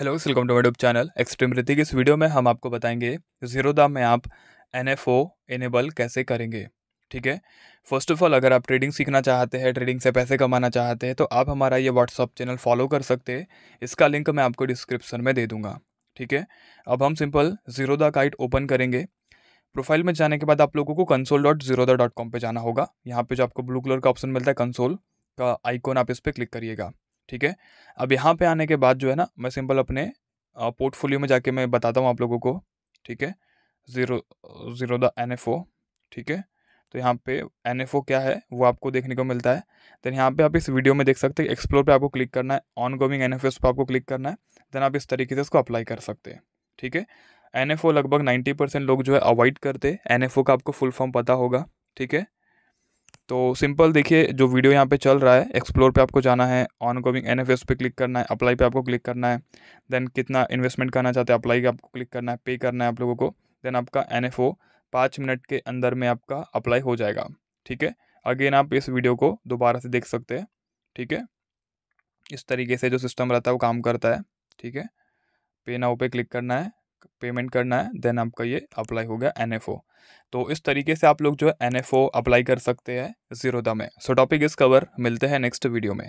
hello welcome to मेडूब channel extreme के इस वीडियो में हम आपको बताएंगे जीरो दाम में आप एन एफ ओ एनेबल कैसे करेंगे ठीक है फर्स्ट ऑफ ऑल अगर आप ट्रेडिंग सीखना चाहते हैं ट्रेडिंग से पैसे कमाना चाहते हैं तो आप हमारा ये व्हाट्सअप चैनल फॉलो कर सकते हैं इसका लिंक मैं आपको डिस्क्रिप्शन में दे दूंगा ठीक है अब हम सिंपल दा काइट ओपन करेंगे प्रोफाइल में जाने के बाद आप लोगों को कंसोल डॉट दा डॉट कॉम पर जाना होगा यहाँ पर जो आपको ब्लू कलर का ऑप्शन मिलता है कंसोल का आइकॉन आप इस पर क्लिक करिएगा ठीक है अब यहाँ पे आने के बाद जो है ना मैं सिंपल अपने पोर्टफोलियो में जाके मैं बताता हूँ आप लोगों को ठीक है zero zero the N F O ठीक है तो यहाँ पे एन एफ ओ क्या है वो आपको देखने को मिलता है देन यहाँ पे आप इस वीडियो में देख सकते हैं एक्सप्लोर पे आपको क्लिक करना है ongoing N F S पर आपको क्लिक करना है देन आप इस तरीके से इसको अप्लाई कर सकते हैं ठीक है एन एफ ओ लगभग नाइन्टी परसेंट लोग जो है अवॉइड करते हैं एन एफ ओ का आपको फुल फॉर्म पता होगा ठीक है तो सिंपल देखिए जो वीडियो यहाँ पे चल रहा है एक्सप्लोर पे आपको जाना है ongoing N F S पे क्लिक करना है अप्लाई पे आपको क्लिक करना है देन कितना इन्वेस्टमेंट करना चाहते हैं अप्लाई पे आपको क्लिक करना है पे करना है आप लोगों को देन आपका एन एफ ओ पाँच मिनट के अंदर में आपका अप्लाई हो जाएगा ठीक है अगेन आप इस वीडियो को दोबारा से देख सकते हैं ठीक है इस तरीके से जो सिस्टम रहता है वो काम करता है ठीक है पे नाउ पे क्लिक करना है पेमेंट करना है देन आपका ये अप्लाई हो गया एन तो इस तरीके से आप लोग जो है एन अप्लाई कर सकते हैं दा में सो टॉपिक इस कवर मिलते हैं नेक्स्ट वीडियो में